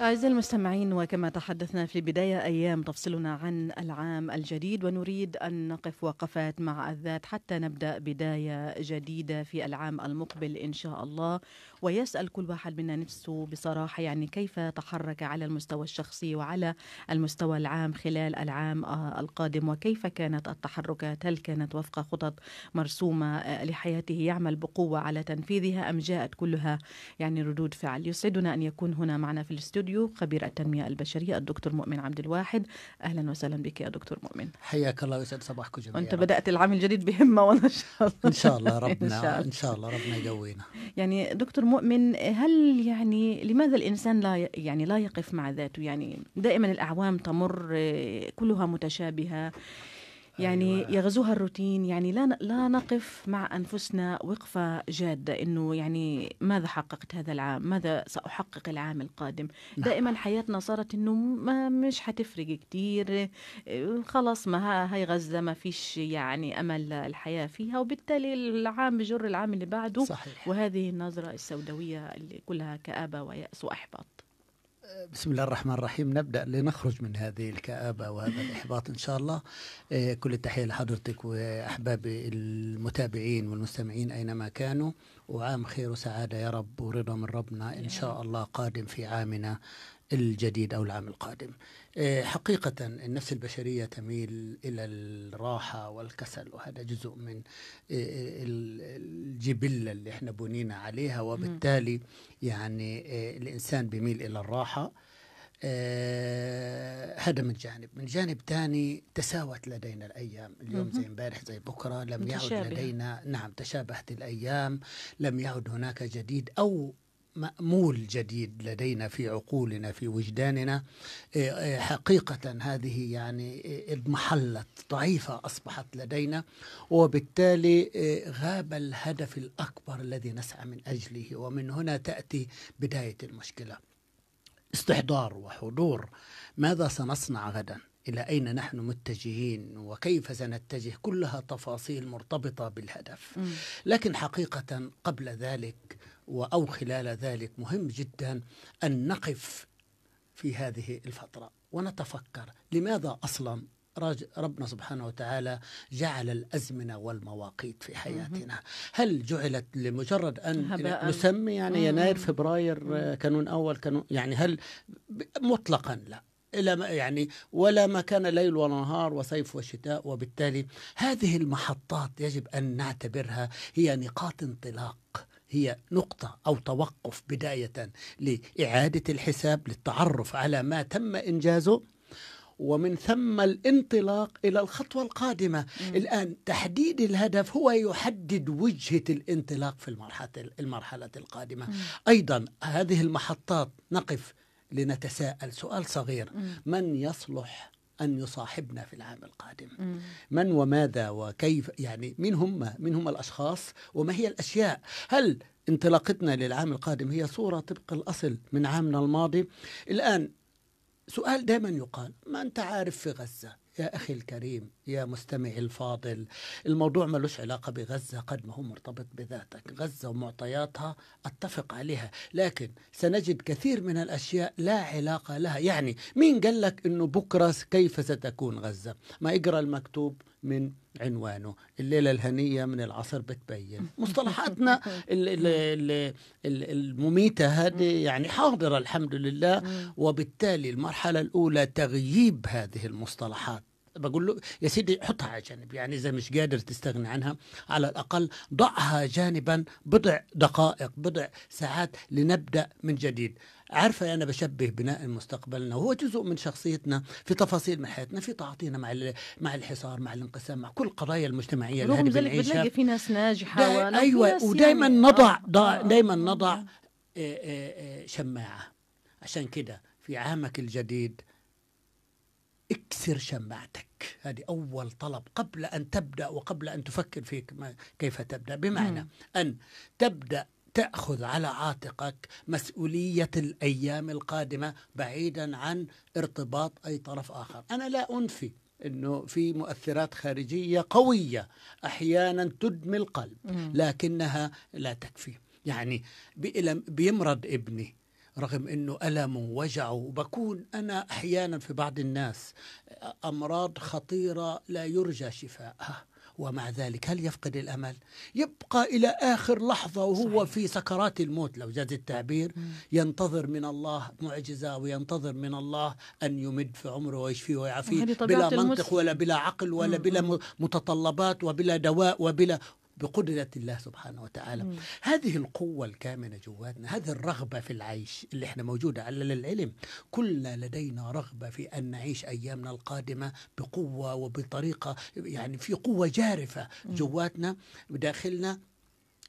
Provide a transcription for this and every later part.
أعزائي المستمعين وكما تحدثنا في بداية أيام تفصلنا عن العام الجديد ونريد أن نقف وقفات مع الذات حتى نبدأ بداية جديدة في العام المقبل إن شاء الله ويسأل كل واحد منا نفسه بصراحة يعني كيف تحرك على المستوى الشخصي وعلى المستوى العام خلال العام آه، القادم وكيف كانت التحركات هل كانت وفق خطط مرسومة لحياته يعمل بقوة على تنفيذها أم جاءت كلها يعني ردود فعل يسعدنا أن يكون هنا معنا في الاستوديو الاستوديو خبير التنميه البشريه الدكتور مؤمن عبد الواحد اهلا وسهلا بك يا دكتور مؤمن حياك الله ويسعد صباحك جميعا أنت بدات العام الجديد بهمه وان شاء الله ان شاء الله ربنا إن شاء الله ربنا يقوينا يعني دكتور مؤمن هل يعني لماذا الانسان لا يعني لا يقف مع ذاته يعني دائما الاعوام تمر كلها متشابهه يعني أيوة. يغزوها الروتين يعني لا لا نقف مع انفسنا وقفه جاده انه يعني ماذا حققت هذا العام ماذا ساحقق العام القادم نعم. دائما حياتنا صارت انه ما مش حتفرق كثير خلاص ما هاي غزه ما فيش يعني امل الحياه فيها وبالتالي العام بجر العام اللي بعده صحيح. وهذه النظره السوداويه اللي كلها كابه وياس واحباط بسم الله الرحمن الرحيم نبدا لنخرج من هذه الكابه وهذا الاحباط ان شاء الله إيه، كل التحيه لحضرتك واحبابي المتابعين والمستمعين اينما كانوا وعام خير وسعاده يا رب ورضا من ربنا ان شاء الله قادم في عامنا الجديد أو العام القادم آه، حقيقة النفس البشرية تميل إلى الراحة والكسل وهذا جزء من آه، آه، الجبلة اللي احنا بنينا عليها وبالتالي يعني الإنسان بيميل إلى الراحة هذا من جانب من جانب ثاني تساوت لدينا الأيام اليوم زي امبارح زي بكرة لم يعد لدينا نعم تشابهت الأيام لم يعد هناك جديد أو مأمول جديد لدينا في عقولنا في وجداننا إيه، إيه، حقيقة هذه يعني اضمحلت ضعيفة أصبحت لدينا وبالتالي إيه، غاب الهدف الأكبر الذي نسعى من أجله ومن هنا تأتي بداية المشكلة استحضار وحضور ماذا سنصنع غدا إلى أين نحن متجهين وكيف سنتجه كلها تفاصيل مرتبطة بالهدف لكن حقيقة قبل ذلك أو خلال ذلك مهم جدا أن نقف في هذه الفترة ونتفكر لماذا أصلا ربنا سبحانه وتعالى جعل الأزمنة والمواقيت في حياتنا هل جعلت لمجرد أن نسمي يعني يناير فبراير كانون أول كانون يعني هل مطلقا لا إلى يعني ولا ما كان ليل ونهار وصيف وشتاء وبالتالي هذه المحطات يجب أن نعتبرها هي نقاط انطلاق هي نقطة أو توقف بداية لإعادة الحساب للتعرف على ما تم إنجازه ومن ثم الانطلاق الى الخطوه القادمه مم. الان تحديد الهدف هو يحدد وجهه الانطلاق في المرحله المرحله القادمه مم. ايضا هذه المحطات نقف لنتساءل سؤال صغير مم. من يصلح أن يصاحبنا في العام القادم من وماذا وكيف يعني من هم من هم الأشخاص وما هي الأشياء هل انطلاقتنا للعام القادم هي صورة طبق الأصل من عامنا الماضي الآن سؤال دائما يقال ما أنت عارف في غزة يا أخي الكريم يا مستمعي الفاضل الموضوع ملوش علاقة بغزة قد ما هو مرتبط بذاتك غزة ومعطياتها أتفق عليها لكن سنجد كثير من الأشياء لا علاقة لها يعني مين قال لك أنه بكرة كيف ستكون غزة ما اقرأ المكتوب من عنوانه الليلة الهنية من العصر بتبين مصطلحاتنا المميتة هذه يعني حاضرة الحمد لله وبالتالي المرحلة الأولى تغييب هذه المصطلحات بقول له يا سيدي حطها على جانب يعني اذا مش قادر تستغني عنها على الاقل ضعها جانبا بضع دقائق بضع ساعات لنبدا من جديد عارفه انا بشبه بناء مستقبلنا وهو جزء من شخصيتنا في تفاصيل من حياتنا في تعاطينا مع مع الحصار مع الانقسام مع كل القضايا المجتمعيه رغم ذلك بنلاقي في ناس ناجحه ايوه ودائما يعني آه، نضع آه، دائما آه، نضع شماعه عشان كده في عامك الجديد اكسر شماعتك هذه أول طلب قبل أن تبدأ وقبل أن تفكر في كيف تبدأ بمعنى أن تبدأ تاخذ على عاتقك مسؤوليه الايام القادمه بعيدا عن ارتباط اي طرف اخر انا لا انفي انه في مؤثرات خارجيه قويه احيانا تدمي القلب لكنها لا تكفي يعني بيمرض ابني رغم انه المه ووجعه وبكون انا احيانا في بعض الناس امراض خطيره لا يرجى شفائها ومع ذلك هل يفقد الأمل؟ يبقى إلى آخر لحظة وهو صحيح. في سكرات الموت لو جاز التعبير ينتظر من الله معجزة وينتظر من الله أن يمد في عمره ويشفيه ويعافيه بلا منطق المسلم. ولا بلا عقل ولا بلا متطلبات وبلا دواء وبلا بقدرة الله سبحانه وتعالى مم. هذه القوة الكامنة جواتنا هذه الرغبة في العيش اللي احنا موجودة على للعلم كلنا لدينا رغبة في أن نعيش أيامنا القادمة بقوة وبطريقة يعني في قوة جارفة جواتنا بداخلنا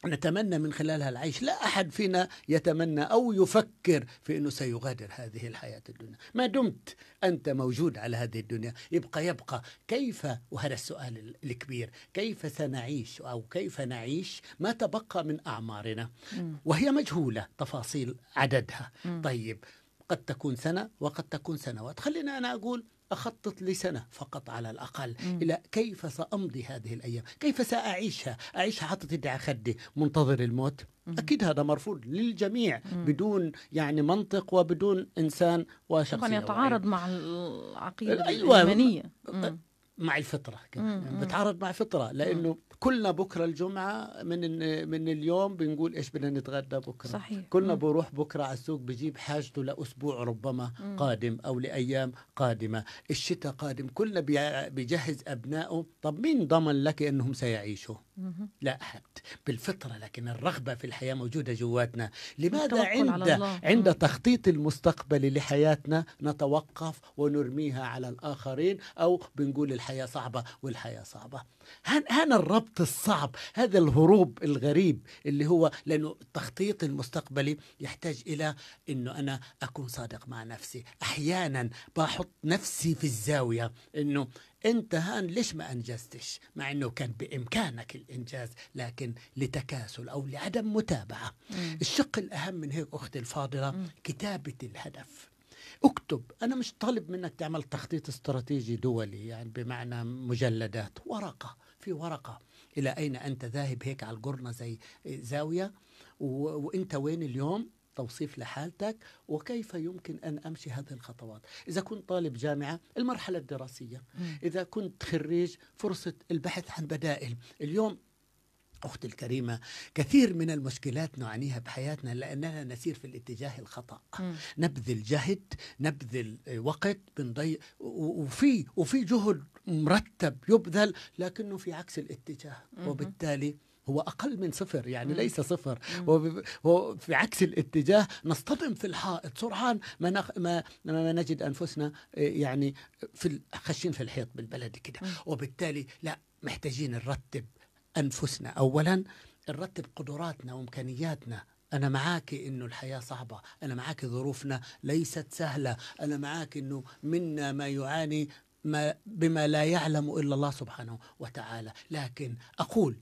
نتمنى من خلالها العيش لا أحد فينا يتمنى أو يفكر في أنه سيغادر هذه الحياة الدنيا ما دمت أنت موجود على هذه الدنيا يبقى يبقى كيف وهذا السؤال الكبير كيف سنعيش أو كيف نعيش ما تبقى من أعمارنا وهي مجهولة تفاصيل عددها طيب قد تكون سنة وقد تكون سنوات خلينا أنا أقول أخطط لسنة فقط على الأقل إلى كيف سأمضي هذه الأيام كيف سأعيشها أعيشها حاطط يدي على خدي منتظر الموت أكيد هذا مرفوض للجميع بدون يعني منطق وبدون إنسان وشخصية طبعا يتعارض مع العقيدة أيوة. الإيمانية أه، مع الفطره كمان يعني بتعارض مع الفطره لانه كلنا بكره الجمعه من من اليوم بنقول ايش بدنا نتغدى بكره صحيح. كلنا مم. بروح بكره على السوق بجيب حاجته لاسبوع ربما مم. قادم او لايام قادمه الشتاء قادم كلنا بيجهز ابنائه طب مين ضمن لك انهم سيعيشوا مم. لا احد بالفطره لكن الرغبه في الحياه موجوده جواتنا لماذا عند عند تخطيط المستقبل لحياتنا نتوقف ونرميها على الاخرين او بنقول والحياة صعبة والحياة صعبة هنا الربط الصعب هذا الهروب الغريب اللي هو لأنه التخطيط المستقبلي يحتاج إلى أنه أنا أكون صادق مع نفسي أحيانا بحط نفسي في الزاوية أنه انت هان ليش ما انجزتش مع انه كان بامكانك الانجاز لكن لتكاسل او لعدم متابعه الشق الاهم من هيك اختي الفاضله كتابه الهدف اكتب انا مش طالب منك تعمل تخطيط استراتيجي دولي يعني بمعنى مجلدات ورقه في ورقه الى اين انت ذاهب هيك على القرنه زي زاويه و... وانت وين اليوم توصيف لحالتك وكيف يمكن ان امشي هذه الخطوات اذا كنت طالب جامعه المرحله الدراسيه اذا كنت خريج فرصه البحث عن بدائل اليوم أختي الكريمة كثير من المشكلات نعانيها بحياتنا لأننا نسير في الاتجاه الخطأ م. نبذل جهد نبذل وقت بنضيع وفي وفي جهد مرتب يبذل لكنه في عكس الاتجاه م. وبالتالي هو أقل من صفر يعني مم. ليس صفر هو في عكس الاتجاه نصطدم في الحائط سرعان ما, نخ... ما... ما نجد أنفسنا يعني في خشين في الحيط بالبلدي كده وبالتالي لا محتاجين نرتب أنفسنا أولا نرتب قدراتنا وإمكانياتنا أنا معاك إنه الحياة صعبة أنا معاك ظروفنا ليست سهلة أنا معاك إنه منا ما يعاني ما بما لا يعلم إلا الله سبحانه وتعالى لكن أقول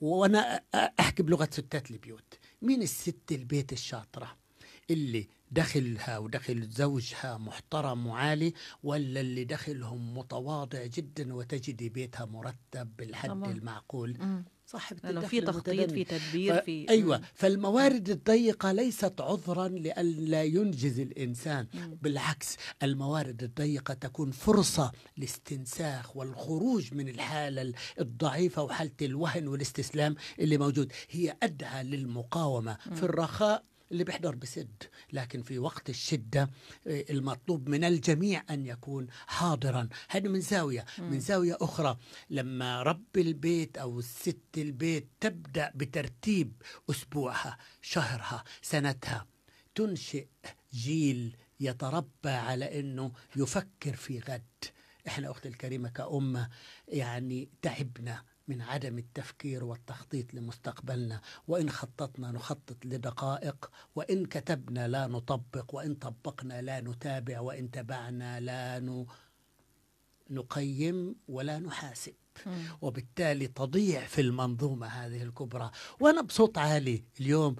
وأنا أحكي بلغة ستات البيوت مين الست البيت الشاطرة اللي دخلها ودخل زوجها محترم وعالي ولا اللي دخلهم متواضع جدا وتجدي بيتها مرتب بالحد طبعا. المعقول مم. صاحبة لأنه في تخطيط في تدبير في أيوة فالموارد الضيقة ليست عذرا لألا ينجز الإنسان مم. بالعكس الموارد الضيقة تكون فرصة لاستنساخ والخروج من الحالة الضعيفة وحالة الوهن والاستسلام اللي موجود هي أدعى للمقاومة مم. في الرخاء اللي بيحضر بسد لكن في وقت الشدة آه، المطلوب من الجميع أن يكون حاضرا هذا من زاوية من زاوية أخرى لما رب البيت أو ست البيت تبدأ بترتيب أسبوعها شهرها سنتها تنشئ جيل يتربى على أنه يفكر في غد احنا اختي الكريمه كامه يعني تعبنا من عدم التفكير والتخطيط لمستقبلنا وان خططنا نخطط لدقائق وان كتبنا لا نطبق وان طبقنا لا نتابع وان تبعنا لا ن... نقيم ولا نحاسب وبالتالي تضيع في المنظومة هذه الكبرى وأنا بصوت عالي اليوم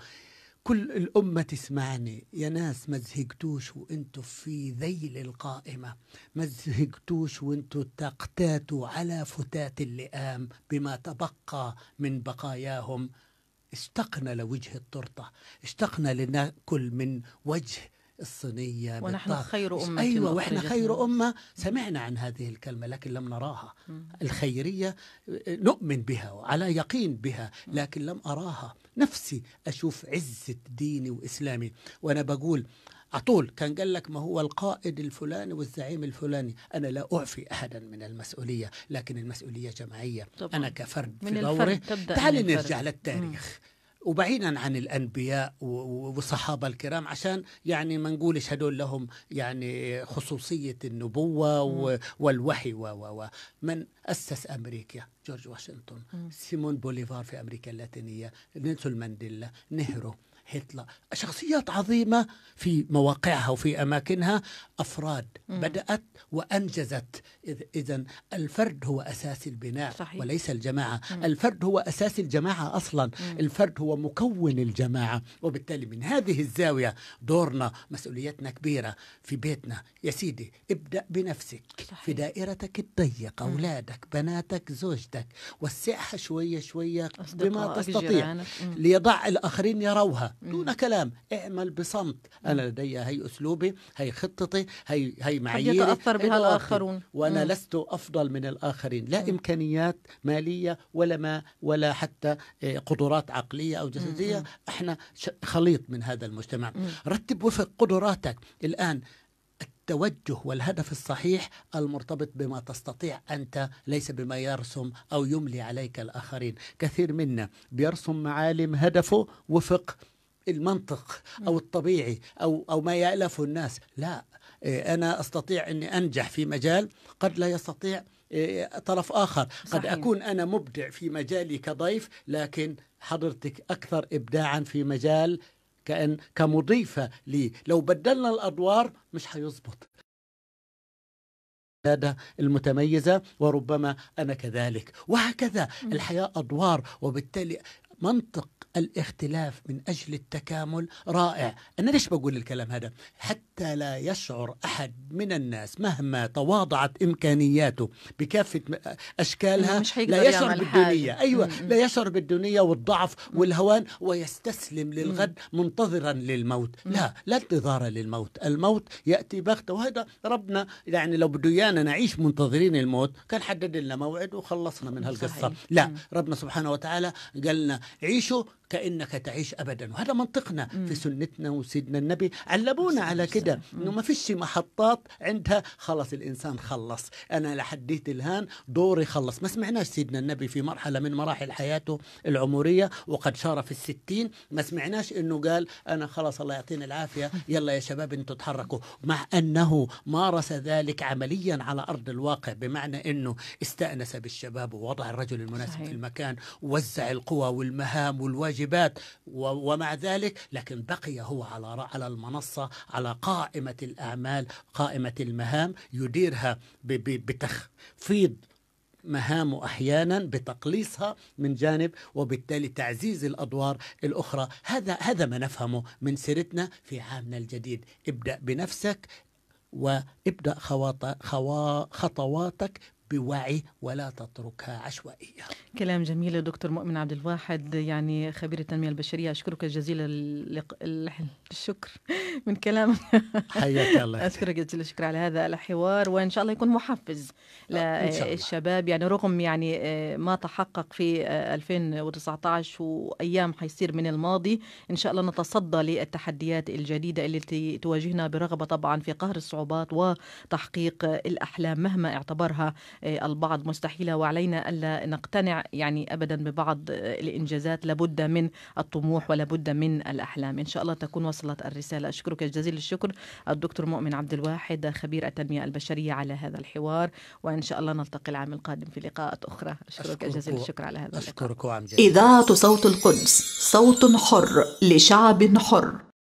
كل الأمة تسمعني يا ناس ما زهقتوش وانتوا في ذيل القائمة ما زهقتوش وانتوا تقتاتوا على فتات اللئام بما تبقى من بقاياهم اشتقنا لوجه الترطة اشتقنا لنأكل من وجه الصينية ونحن بالطبع. خير أمة أيوة وإحنا خير أمة سمعنا عن هذه الكلمة لكن لم نراها الخيرية آه، نؤمن بها وعلى يقين بها لكن لم أراها نفسي أشوف عزة ديني وإسلامي وأنا بقول عطول كان قال لك ما هو القائد الفلاني والزعيم الفلاني أنا لا أعفي أحدا من المسؤولية لكن المسؤولية جماعية طبعا. أنا كفرد في دوري تعال نرجع للتاريخ وبعيدا عن الانبياء والصحابه الكرام عشان يعني ما نقولش هدول لهم يعني خصوصيه النبوه مم. والوحي و و من اسس امريكا جورج واشنطن مم. سيمون بوليفار في امريكا اللاتينيه نيلسون مانديلا نهرو هتلر شخصيات عظيمة في مواقعها وفي أماكنها أفراد مم. بدأت وأنجزت إذا الفرد هو أساس البناء صحيح. وليس الجماعة مم. الفرد هو أساس الجماعة أصلا مم. الفرد هو مكون الجماعة وبالتالي من هذه الزاوية دورنا مسؤوليتنا كبيرة في بيتنا يا سيدي ابدأ بنفسك صحيح. في دائرتك الضيقة أولادك بناتك زوجتك وسعها شوية شوية بما تستطيع ليضع الآخرين يروها دون كلام اعمل بصمت انا لدي هي اسلوبي هي خطتي هي هي معاييري يتاثر بها الاخرون وانا مم. لست افضل من الاخرين لا مم. امكانيات ماليه ولا ما ولا حتى آه، قدرات عقليه او جسديه مم. احنا خليط من هذا المجتمع مم. رتب وفق قدراتك الان التوجه والهدف الصحيح المرتبط بما تستطيع أنت ليس بما يرسم أو يملي عليك الآخرين كثير منا بيرسم معالم هدفه وفق المنطق او الطبيعي او او ما يالفه الناس لا آه، انا استطيع اني انجح في مجال قد لا يستطيع آه، طرف اخر صحيح. قد اكون انا مبدع في مجالي كضيف لكن حضرتك اكثر ابداعا في مجال كان كمضيفه لي لو بدلنا الادوار مش حيزبط المتميزة وربما أنا كذلك وهكذا الحياة أدوار وبالتالي منطق الاختلاف من أجل التكامل رائع أنا ليش بقول الكلام هذا حتى لا يشعر أحد من الناس مهما تواضعت إمكانياته بكافة أشكالها مش لا يشعر بالدونية أيوة لا يشعر بالدونية والضعف والهوان ويستسلم للغد منتظرا للموت لا لا انتظار للموت الموت يأتي بغتة وهذا ربنا يعني لو بده إيانا نعيش منتظرين الموت كان حدد لنا موعد وخلصنا من هالقصة لا ربنا سبحانه وتعالى قالنا عيشوا كانك تعيش ابدا وهذا منطقنا مم. في سنتنا وسيدنا النبي علمونا على كده انه ما فيش محطات عندها خلص الانسان خلص انا لحديت الان دوري خلص ما سمعناش سيدنا النبي في مرحله من مراحل حياته العمريه وقد شار في الستين ما سمعناش انه قال انا خلص الله يعطينا العافيه يلا يا شباب انتوا تحركوا مع انه مارس ذلك عمليا على ارض الواقع بمعنى انه استانس بالشباب ووضع الرجل المناسب صحيح. في المكان ووزع القوى والمال المهام والواجبات ومع ذلك لكن بقي هو على على المنصة على قائمة الأعمال قائمة المهام يديرها بتخفيض مهامه احيانا بتقليصها من جانب وبالتالي تعزيز الادوار الاخرى هذا هذا ما نفهمه من سيرتنا في عامنا الجديد ابدا بنفسك وابدا خوا... خطواتك بوعي ولا تتركها عشوائية كلام جميل دكتور مؤمن عبد الواحد يعني خبير التنمية البشرية أشكرك جزيل الشكر من كلام حياك الله أشكرك جزيل الشكر على هذا الحوار وإن شاء الله يكون محفز آه، للشباب يعني رغم يعني آه، ما تحقق في 2019 آه، وأيام حيصير من الماضي إن شاء الله نتصدى للتحديات الجديدة التي تواجهنا برغبة طبعا في قهر الصعوبات وتحقيق الأحلام مهما اعتبرها آه، البعض مستحيلة وعلينا ألا نقتنع يعني أبدا ببعض آه، الإنجازات لابد من الطموح ولابد من الأحلام إن شاء الله تكون وصلت الرسالة أشكرك جزيل الشكر الدكتور مؤمن عبد الواحد خبير التنمية البشرية على هذا الحوار وإن شاء الله نلتقي العام القادم في لقاءات أخرى أشكرك, أشكرك جزيل الشكر على هذا أشكرك اللقاء. إذاعة صوت القدس صوت حر لشعب حر